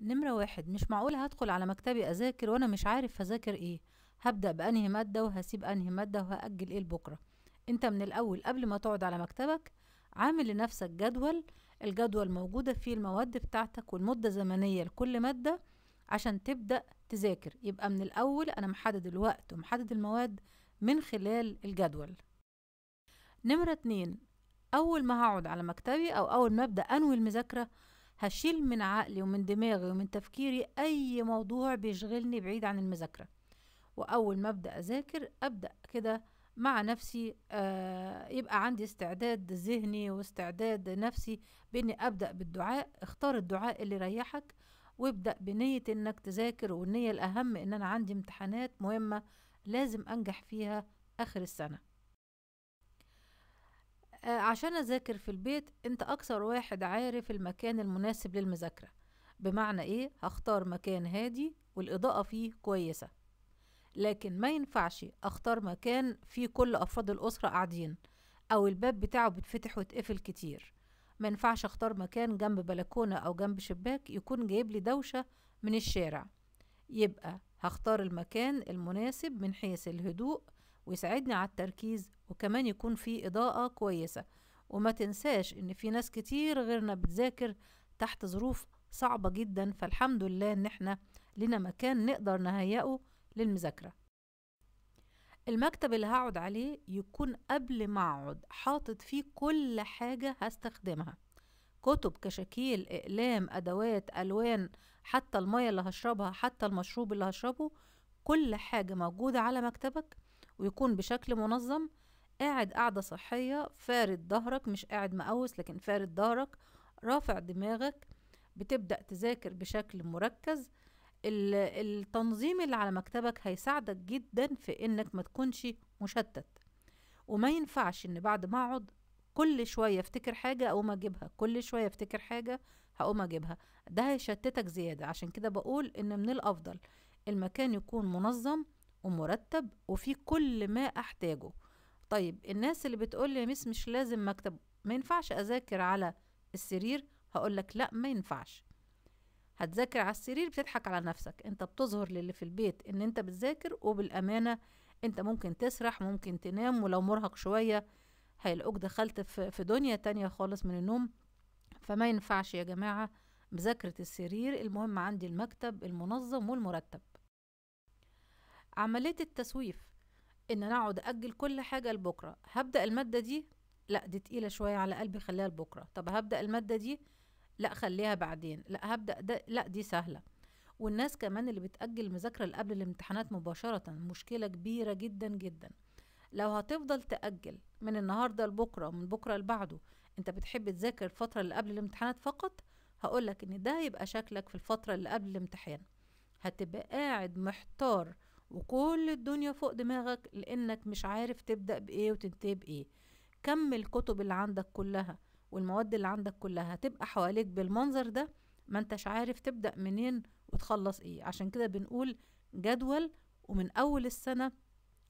نمرة واحد مش معقول هدخل على مكتبي أذاكر وأنا مش عارف هذاكر إيه هبدأ بأنهي مادة وهسيب أنهي مادة وهأجل إيه لبكرة أنت من الأول قبل ما تقعد على مكتبك عامل لنفسك جدول الجدول موجودة فيه المواد بتاعتك والمدة الزمنية لكل مادة عشان تبدأ تذاكر يبقى من الأول أنا محدد الوقت ومحدد المواد من خلال الجدول نمرة اتنين أول ما هقعد على مكتبي أو أول ما أبدأ أنوي المذاكرة هشيل من عقلي ومن دماغي ومن تفكيري أي موضوع بيشغلني بعيد عن المذاكرة وأول ما أبدأ أذاكر أبدأ كده مع نفسي آه يبقى عندي استعداد ذهني واستعداد نفسي بإني أبدأ بالدعاء اختار الدعاء اللي يريحك وابدأ بنية إنك تذاكر والنية الأهم إن أنا عندي امتحانات مهمة لازم أنجح فيها آخر السنة آه، عشان أذاكر في البيت أنت أكثر واحد عارف المكان المناسب للمذاكرة بمعنى إيه هختار مكان هادي والإضاءة فيه كويسة لكن ما ينفعش أختار مكان فيه كل أفراد الأسرة قاعدين أو الباب بتاعه بيتفتح ويتقفل كتير ما ينفعش أختار مكان جنب بلكونة أو جنب شباك يكون جايب لي دوشة من الشارع يبقى هختار المكان المناسب من حيث الهدوء ويساعدني على التركيز وكمان يكون في إضاءة كويسة وما تنساش إن في ناس كتير غيرنا بتذاكر تحت ظروف صعبة جدا فالحمد لله إن إحنا لنا مكان نقدر نهيئه للمذاكرة المكتب اللي هقعد عليه يكون قبل ما اقعد حاطط فيه كل حاجة هستخدمها كتب كشاكيل اقلام ادوات الوان حتى المية اللي هشربها حتى المشروب اللي هشربه كل حاجة موجودة على مكتبك ويكون بشكل منظم قاعد قاعدة صحية فارد ظهرك مش قاعد مقوس لكن فارد ظهرك رافع دماغك بتبدأ تذاكر بشكل مركز التنظيم اللي على مكتبك هيساعدك جدا في انك ما تكونش مشتت وما ينفعش ان بعد ما اقعد كل شوية افتكر حاجة اقوم اجيبها كل شوية افتكر حاجة هقوم اجيبها ده هيشتتك زيادة عشان كده بقول ان من الافضل المكان يكون منظم ومرتب وفي كل ما احتاجه طيب الناس اللي بتقول لي يا ميس مش لازم مكتب ما ينفعش اذاكر على السرير هقول لك لا ما ينفعش هتذاكر على السرير بتضحك على نفسك انت بتظهر للي في البيت ان انت بتذاكر وبالامانه انت ممكن تسرح ممكن تنام ولو مرهق شويه هيلاقوك دخلت في دنيا تانية خالص من النوم فما ينفعش يا جماعه مذاكره السرير المهم عندي المكتب المنظم والمرتب عمليه التسويف ان انا اقعد اجل كل حاجه لبكره هبدا الماده دي لا دي تقيله شويه على قلبي خليها لبكره طب هبدا الماده دي لا خليها بعدين لا هبدا ده لا دي سهله والناس كمان اللي بتاجل المذاكره اللي قبل الامتحانات مباشره مشكله كبيره جدا جدا لو هتفضل تاجل من النهارده لبكره ومن بكره لبعده انت بتحب تذاكر الفتره اللي قبل الامتحانات فقط هقولك ان ده هيبقى شكلك في الفتره اللي قبل الامتحان هتبقى قاعد محتار وكل الدنيا فوق دماغك لانك مش عارف تبدا بايه وتنتهي بايه كم الكتب اللي عندك كلها والمواد اللي عندك كلها هتبقى حواليك بالمنظر ده ما انتش عارف تبدا منين وتخلص ايه عشان كده بنقول جدول ومن اول السنه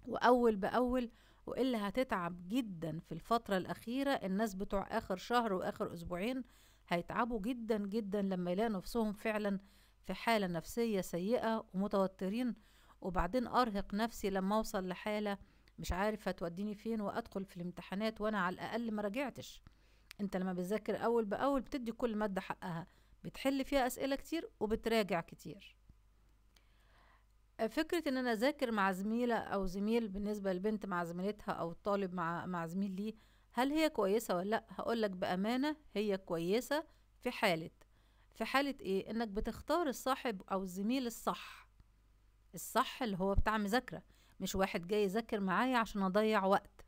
واول باول والا هتتعب جدا في الفتره الاخيره الناس بتوع اخر شهر واخر اسبوعين هيتعبوا جدا جدا لما يلاقوا نفسهم فعلا في حاله نفسيه سيئه ومتوترين وبعدين أرهق نفسي لما أوصل لحالة مش عارفة توديني فين وأدخل في الامتحانات وأنا على الأقل ما راجعتش أنت لما بتذاكر أول بأول بتدي كل مادة حقها بتحل فيها أسئلة كتير وبتراجع كتير فكرة إن أنا أذاكر مع زميلة أو زميل بالنسبة للبنت مع زميلتها أو الطالب مع مع زميل ليه هل هي كويسة ولا لأ؟ هقولك بأمانة هي كويسة في حالة في حالة إيه؟ إنك بتختار الصاحب أو الزميل الصح الصح اللي هو بتاع مذاكرة مش واحد جاي يذاكر معايا عشان اضيع وقت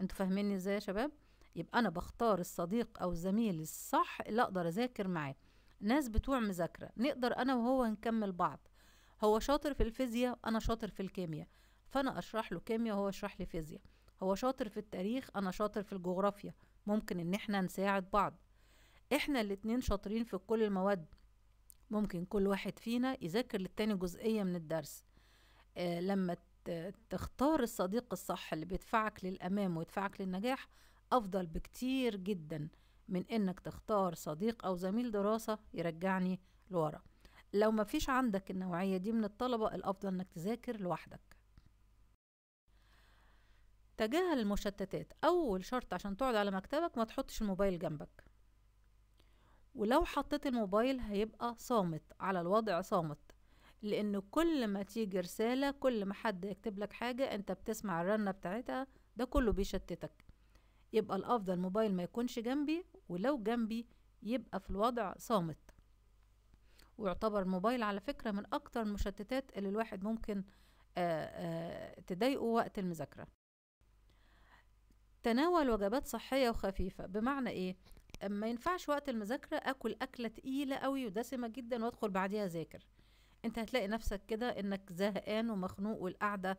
انتوا فاهميني ازاي يا شباب يبقى انا بختار الصديق او الزميل الصح اللي اقدر اذاكر معاه ناس بتوع مذاكرة نقدر انا وهو نكمل بعض هو شاطر في الفيزياء انا شاطر في الكيمياء فانا اشرح له كيمياء وهو يشرح لي فيزياء هو شاطر في التاريخ انا شاطر في الجغرافيا ممكن ان احنا نساعد بعض احنا الاتنين شاطرين في كل المواد ممكن كل واحد فينا يذاكر للتاني جزئية من الدرس آه لما تختار الصديق الصح اللي بيدفعك للأمام ويدفعك للنجاح أفضل بكتير جدا من إنك تختار صديق أو زميل دراسة يرجعني لورا لو مفيش عندك النوعية دي من الطلبة الأفضل إنك تذاكر لوحدك تجاهل المشتتات أول شرط عشان تقعد على مكتبك ما تحطش الموبايل جنبك ولو حطيت الموبايل هيبقى صامت على الوضع صامت لان كل ما تيجي رسالة كل ما حد يكتب لك حاجة انت بتسمع الرنة بتاعتها ده كله بيشتتك يبقى الافضل موبايل ما يكونش جنبي ولو جنبي يبقى في الوضع صامت ويعتبر الموبايل على فكرة من اكتر المشتتات اللي الواحد ممكن آه، آه، تضايقه وقت المذاكرة تناول وجبات صحية وخفيفة بمعنى ايه ما ينفعش وقت المذاكره اكل اكله تقيله قوي ودسمه جدا وادخل بعديها اذاكر انت هتلاقي نفسك كده انك زهقان ومخنوق والقعده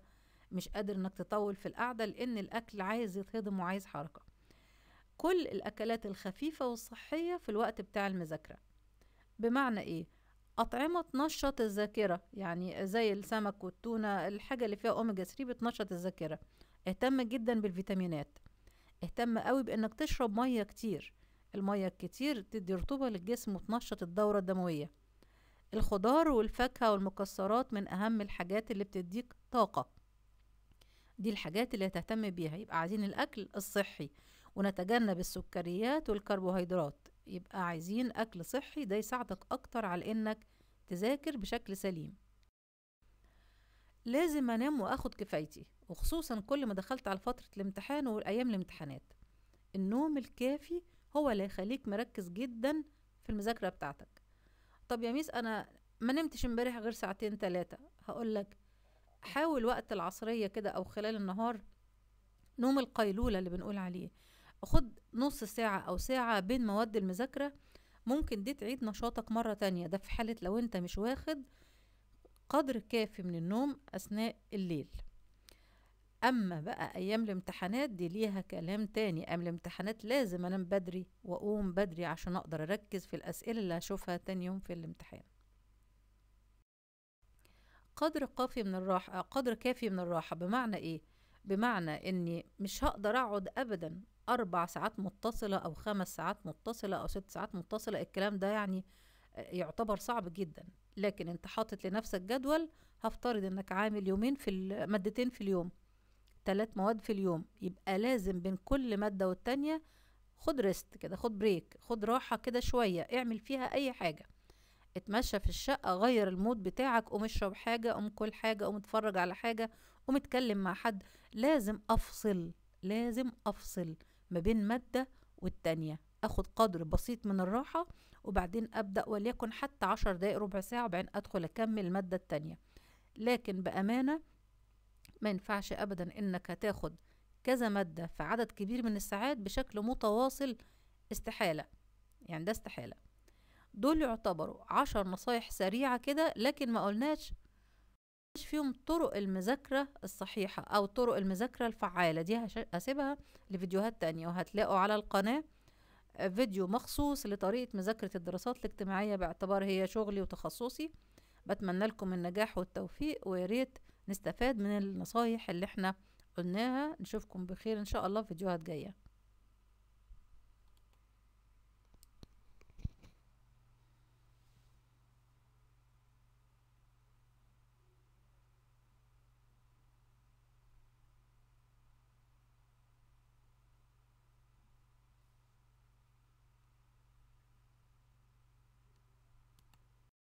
مش قادر انك تطول في القعده لان الاكل عايز يتهضم وعايز حركه كل الاكلات الخفيفه والصحيه في الوقت بتاع المذاكره بمعنى ايه أطعمة تنشط الذاكرة يعني زي السمك والتونة الحاجة اللي فيها أوميجا 3 بتنشط الذاكرة اهتم جدا بالفيتامينات اهتم قوي بأنك تشرب مية كتير المية الكتير تدي رطوبة للجسم وتنشط الدورة الدموية الخضار والفاكهة والمكسرات من أهم الحاجات اللي بتديك طاقة دي الحاجات اللي هتهتم بيها يبقى عايزين الأكل الصحي ونتجنب السكريات والكربوهيدرات يبقى عايزين أكل صحي ده يساعدك أكتر على إنك تذاكر بشكل سليم لازم أنام وأخد كفايتي وخصوصا كل ما دخلت على فترة الامتحان والأيام الامتحانات النوم الكافي هو اللي هيخليك مركز جدا في المذاكرة بتاعتك طب يا ميس أنا ما نمتش امبارح غير ساعتين تلاتة هقولك حاول وقت العصرية كده أو خلال النهار نوم القيلولة اللي بنقول عليه خد نص ساعة أو ساعة بين مواد المذاكرة ممكن دي تعيد نشاطك مرة تانية ده في حالة لو انت مش واخد قدر كافي من النوم أثناء الليل اما بقى ايام الامتحانات دي ليها كلام تاني ايام الامتحانات لازم انام بدري واقوم بدري عشان اقدر اركز في الاسئله اللي هشوفها تاني يوم في الامتحان قدر كافي من الراحه قدر كافي من الراحه بمعنى ايه بمعنى اني مش هقدر اقعد ابدا اربع ساعات متصله او خمس ساعات متصله او ست ساعات متصله الكلام ده يعني يعتبر صعب جدا لكن انت حاطط لنفسك جدول هفترض انك عامل يومين في مادتين في اليوم ثلاث مواد في اليوم يبقى لازم بين كل ماده والتانيه خد ريست كده خد بريك خد راحه كده شويه اعمل فيها اي حاجه اتمشى في الشقه غير المود بتاعك قوم اشرب حاجه قوم كل حاجه قوم اتفرج على حاجه قوم اتكلم مع حد لازم افصل لازم افصل ما بين ماده والتانيه اخد قدر بسيط من الراحه وبعدين ابدا وليكن حتى عشر دقائق ربع ساعه وبعدين ادخل اكمل الماده التانيه لكن بامانه ما ينفعش ابدا انك تاخد كذا ماده في عدد كبير من الساعات بشكل متواصل استحاله يعني ده استحاله دول يعتبروا عشر نصايح سريعه كده لكن ما قلناش فيهم طرق المذاكرة الصحيحة أو طرق المذاكرة الفعالة دي هسيبها لفيديوهات تانية وهتلاقوا على القناة فيديو مخصوص لطريقة مذاكرة الدراسات الاجتماعية باعتبار هي شغلي وتخصصي بتمنى لكم النجاح والتوفيق وياريت نستفاد من النصايح اللي احنا قلناها نشوفكم بخير ان شاء الله في فيديوهات جايه